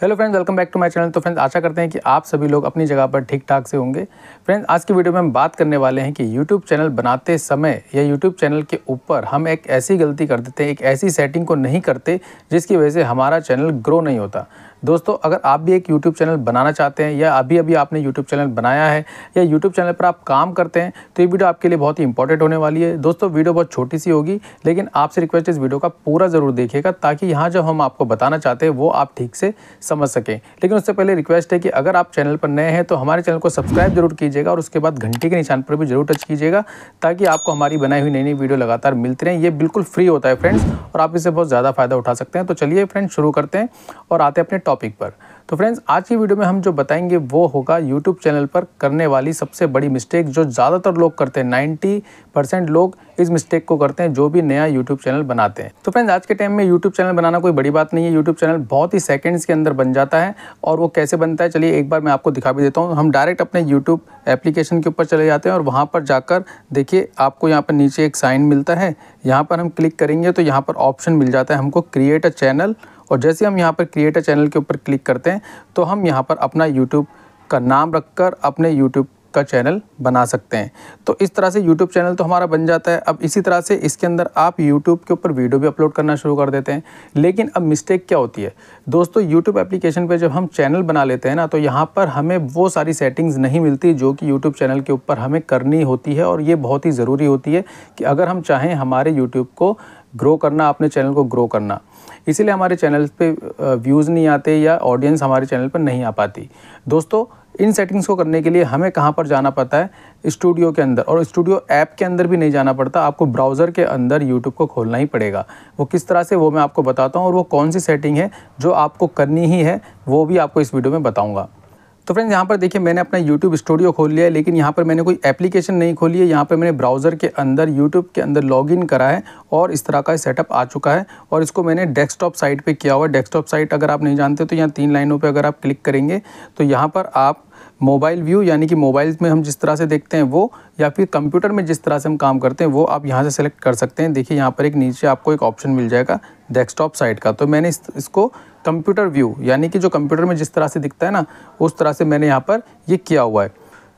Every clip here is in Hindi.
hello friends welcome back to my channel तो फ्रेंड्स आशा करते हैं कि आप सभी लोग अपनी जगह पर ठीक ठाक से होंगे फ्रेंड्स आज की वीडियो में हम बात करने वाले हैं कि यूट्यूब चैनल बनाते समय या यूट्यूब चैनल के ऊपर हम एक ऐसी गलती कर देते हैं एक ऐसी सेटिंग को नहीं करते जिसकी वजह से हमारा चैनल ग्रो नहीं होता दोस्तों अगर आप भी एक यूट्यूब चैनल बनाना चाहते हैं या अभी अभी आपने यूट्यूब चैनल बनाया है या यूट्यूब चैनल पर आप काम करते हैं तो ये वीडियो आपके लिए बहुत ही इंपॉर्टेंट होने वाली है दोस्तों वीडियो बहुत छोटी सी होगी लेकिन आपसे रिक्वेस्ट इस वीडियो का पूरा ज़रूर देखिएगा ताकि यहाँ जो हम आपको बताना चाहते हैं वो आप ठीक से समझ सकें लेकिन उससे पहले रिक्वेस्ट है कि अगर आप चैनल पर नए हैं तो हमारे चैनल को सब्सक्राइब जरूर कीजिएगा और उसके बाद घंटे के निशान पर भी जरूर टच कीजिएगा ताकि आपको हमारी बनाई हुई नई नई वीडियो लगातार मिलती रहें ये बिल्कुल फ्री होता है फ्रेंड्स और आप इससे बहुत ज़्यादा फ़ायदा उठा सकते हैं तो चलिए फ्रेंड्स शुरू करते हैं और आते हैं अपने टॉप टॉपिक पर तो फ्रेंड्स आज की वीडियो में हम जो बताएंगे वो होगा यूट्यूब चैनल पर करने वाली सबसे बड़ी मिस्टेक जो ज़्यादातर लोग करते हैं 90 परसेंट लोग इस मिस्टेक को करते हैं जो भी नया यूट्यूब चैनल बनाते हैं तो फ्रेंड्स आज के टाइम में यूट्यूब चैनल बनाना कोई बड़ी बात नहीं है यूट्यूब चैनल बहुत ही सेकेंड्स के अंदर बन जाता है और वो कैसे बनता है चलिए एक बार मैं आपको दिखा भी देता हूँ हम डायरेक्ट अपने यूट्यूब एप्लीकेशन के ऊपर चले जाते हैं और वहाँ पर जाकर देखिए आपको यहाँ पर नीचे एक साइन मिलता है यहाँ पर हम क्लिक करेंगे तो यहाँ पर ऑप्शन मिल जाता है हमको क्रिएट अ चैनल और जैसे हम यहाँ पर क्रिएटर चैनल के ऊपर क्लिक करते हैं तो हम यहाँ पर अपना यूट्यूब का नाम रखकर अपने यूट्यूब का चैनल बना सकते हैं तो इस तरह से यूट्यूब चैनल तो हमारा बन जाता है अब इसी तरह से इसके अंदर आप यूट्यूब के ऊपर वीडियो भी अपलोड करना शुरू कर देते हैं लेकिन अब मिस्टेक क्या होती है दोस्तों यूट्यूब एप्लीकेशन पर जब हम चैनल बना लेते हैं ना तो यहाँ पर हमें वो सारी सेटिंग्स नहीं मिलती जो कि यूट्यूब चैनल के ऊपर हमें करनी होती है और ये बहुत ही ज़रूरी होती है कि अगर हम चाहें हमारे यूट्यूब को ग्रो करना अपने चैनल को ग्रो करना इसीलिए हमारे चैनल पे व्यूज़ नहीं आते या ऑडियंस हमारे चैनल पर नहीं आ पाती दोस्तों इन सेटिंग्स को करने के लिए हमें कहाँ पर जाना पड़ता है स्टूडियो के अंदर और स्टूडियो ऐप के अंदर भी नहीं जाना पड़ता आपको ब्राउज़र के अंदर यूट्यूब को खोलना ही पड़ेगा वो किस तरह से वो मैं आपको बताता हूँ और वो कौन सी सेटिंग है जो आपको करनी ही है वो भी आपको इस वीडियो में बताऊँगा तो फ्रेंड्स यहाँ पर देखिए मैंने अपना यूट्यूब स्टूडियो खोल लिया है लेकिन यहाँ पर मैंने कोई एप्लीकेशन नहीं खोली है यहाँ पर मैंने ब्राउज़र के अंदर यूट्यूब के अंदर लॉगिन करा है और इस तरह का सेटअप आ चुका है और इसको मैंने डेस्कटॉप साइट पर किया हुआ है डेस्कटॉप साइट अगर आप नहीं जानते तो यहाँ तीन लाइनों पर अगर आप क्लिक करेंगे तो यहाँ पर आप मोबाइल व्यू यानी कि मोबाइल में हम जिस तरह से देखते हैं वो या फिर कंप्यूटर में जिस तरह से हम काम करते हैं वो आप यहाँ से सेलेक्ट कर सकते हैं देखिए यहाँ पर एक नीचे आपको एक ऑप्शन मिल जाएगा डेस्कटॉप साइड का तो मैंने इस, इसको कंप्यूटर व्यू यानी कि जो कंप्यूटर में जिस तरह से दिखता है ना उस तरह से मैंने यहाँ पर ये किया हुआ है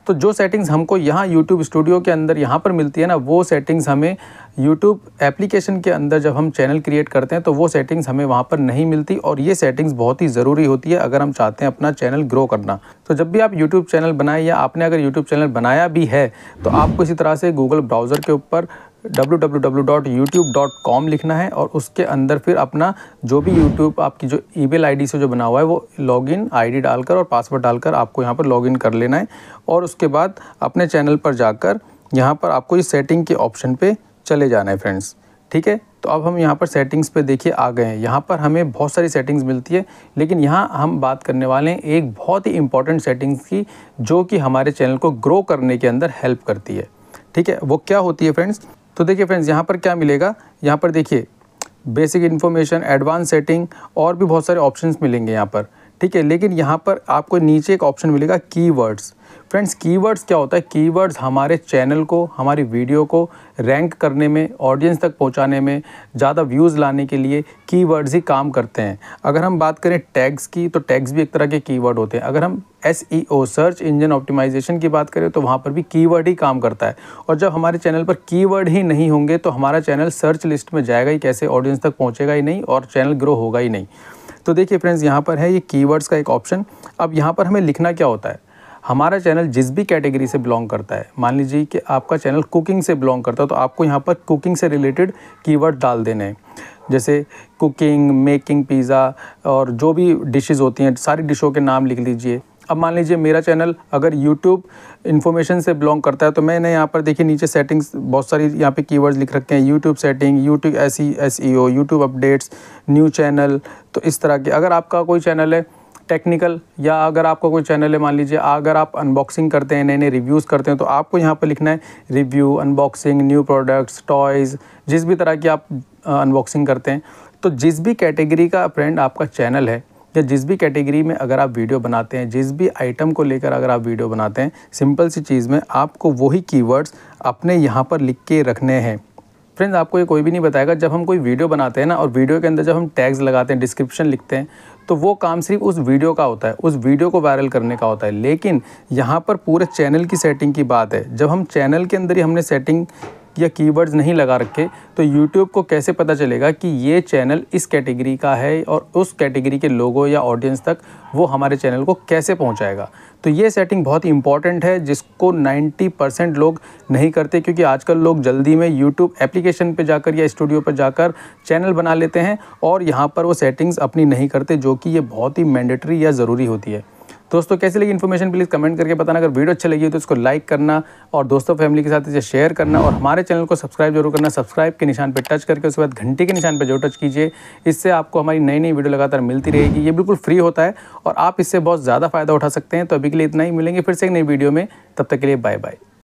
तो जो सेटिंग्स हमको यहाँ यूट्यूब स्टूडियो के अंदर यहाँ पर मिलती है ना वो सेटिंग्स हमें यूट्यूब एप्लीकेशन के अंदर जब हम चैनल क्रिएट करते हैं तो वो सेटिंग्स हमें वहाँ पर नहीं मिलती और ये सेटिंग्स बहुत ही ज़रूरी होती है अगर हम चाहते हैं अपना चैनल ग्रो करना तो जब भी आप यूट्यूब चैनल बनाए या आपने अगर यूट्यूब चैनल बनाया भी है तो आपको इसी तरह से गूगल ब्राउज़र के ऊपर www.youtube.com लिखना है और उसके अंदर फिर अपना जो भी YouTube आपकी जो ईमेल आईडी से जो बना हुआ है वो लॉगिन आईडी डालकर और पासवर्ड डालकर आपको यहाँ पर लॉगिन कर लेना है और उसके बाद अपने चैनल पर जाकर यहाँ पर आपको इस सेटिंग के ऑप्शन पे चले जाना है फ्रेंड्स ठीक है तो अब हम यहाँ पर सेटिंग्स पे देखिए आ गए हैं यहाँ पर हमें बहुत सारी सेटिंग्स मिलती है लेकिन यहाँ हम बात करने वाले हैं एक बहुत ही इंपॉर्टेंट सेटिंग्स की जो कि हमारे चैनल को ग्रो करने के अंदर हेल्प करती है ठीक है वो क्या होती है फ्रेंड्स तो देखिए फ्रेंड्स यहाँ पर क्या मिलेगा यहाँ पर देखिए बेसिक इन्फॉर्मेशन एडवांस सेटिंग और भी बहुत सारे ऑप्शंस मिलेंगे यहाँ पर ठीक है लेकिन यहाँ पर आपको नीचे एक ऑप्शन मिलेगा कीवर्ड्स फ्रेंड्स कीवर्ड्स क्या होता है कीवर्ड्स हमारे चैनल को हमारी वीडियो को रैंक करने में ऑडियंस तक पहुंचाने में ज़्यादा व्यूज़ लाने के लिए कीवर्ड्स ही काम करते हैं अगर हम बात करें टैग्स की तो टैग्स भी एक तरह के कीवर्ड होते हैं अगर हम S E O search engine optimisation की बात करें तो वहाँ पर भी कीवर्ड ही काम करता है और जब हमारे चैनल पर कीवर्ड ही नहीं होंगे तो हमारा चैनल सर्च लिस्ट में जाएगा ही कैसे ऑडियंस तक पहुँचेगा ही नहीं और चैनल ग्रो होगा ही नहीं तो देखिए फ्रेंड्स यहाँ पर है ये कीवर्ड्स का एक ऑप्शन अब यहाँ पर हमें लिखना क्या होता है हमारा चैनल जिस भी कैटेगरी से बिलोंग करता है मान लीजिए कि आपका चैनल कुकिंग से बिलोंग करता है तो आपको यहाँ पर कुकिंग से रिलेटेड कीवर्ड डाल देने हैं जैसे कुकिंग मेकिंग पिज़्ज़ा और जो भी डिशेस होती हैं सारी डिशों के नाम लिख लीजिए अब मान लीजिए मेरा चैनल अगर यूट्यूब इन्फॉर्मेशन से बिलोंग करता है तो मैंने यहाँ पर देखिए नीचे सेटिंग्स बहुत सारी यहाँ पे कीवर्ड्स लिख रखे हैं YouTube setting YouTube S C S E O YouTube updates new channel तो इस तरह के अगर आपका कोई चैनल है टेक्निकल या अगर आपका कोई चैनल है मान लीजिए अगर आप अनबॉक्सिंग करते हैं नए नए रिव्यूज़ करते हैं तो आपको यहाँ पर लिखना है review unboxing new products toys जिस भी तरह की आप अनबॉक्सिंग करते हैं तो जिस भी कैटेगरी का फ्रेंड आपका चैनल है या जिस भी कैटेगरी में अगर आप वीडियो बनाते हैं जिस भी आइटम को लेकर अगर आप वीडियो बनाते हैं सिंपल सी चीज़ में आपको वही कीवर्ड्स अपने यहाँ पर लिख के रखने हैं फ्रेंड्स आपको ये कोई भी नहीं बताएगा जब हम कोई वीडियो बनाते हैं ना और वीडियो के अंदर जब हम टैग्स लगाते हैं डिस्क्रिप्शन लिखते हैं तो वो काम सिर्फ उस वीडियो का होता है उस वीडियो को वायरल करने का होता है लेकिन यहाँ पर पूरे चैनल की सेटिंग की बात है जब हम चैनल के अंदर ही हमने सेटिंग या कीवर्ड्स नहीं लगा रखे तो यूट्यूब को कैसे पता चलेगा कि ये चैनल इस कैटेगरी का है और उस कैटेगरी के लोगों या ऑडियंस तक वो हमारे चैनल को कैसे पहुंचाएगा तो ये सेटिंग बहुत ही इंपॉर्टेंट है जिसको 90 परसेंट लोग नहीं करते क्योंकि आजकल लोग जल्दी में यूट्यूब एप्लीकेशन पे जाकर या स्टूडियो पर जाकर चैनल बना लेते हैं और यहाँ पर वो सेटिंग्स अपनी नहीं करते जो कि ये बहुत ही मैंडेटरी या ज़रूरी होती है दोस्तों कैसी लगी इन्फॉर्मेशन प्लीज़ कमेंट करके बताना अगर वीडियो अच्छी लगी तो इसको लाइक करना और दोस्तों फैमिली के साथ इसे शेयर करना और हमारे चैनल को सब्सक्राइब जरूर करना सब्सक्राइब के निशान पर टच करके उसके बाद घंटे के निशान पर जरूर टच कीजिए इससे आपको हमारी नई नई वीडियो लगातार मिलती रहेगी ये बिल्कुल फ्री होता है और आप इससे बहुत ज़्यादा फ़ायदा उठा सकते हैं तो अभी के लिए इतना ही मिलेंगे फिर से एक नई वीडियो में तब तक के लिए बाय बाय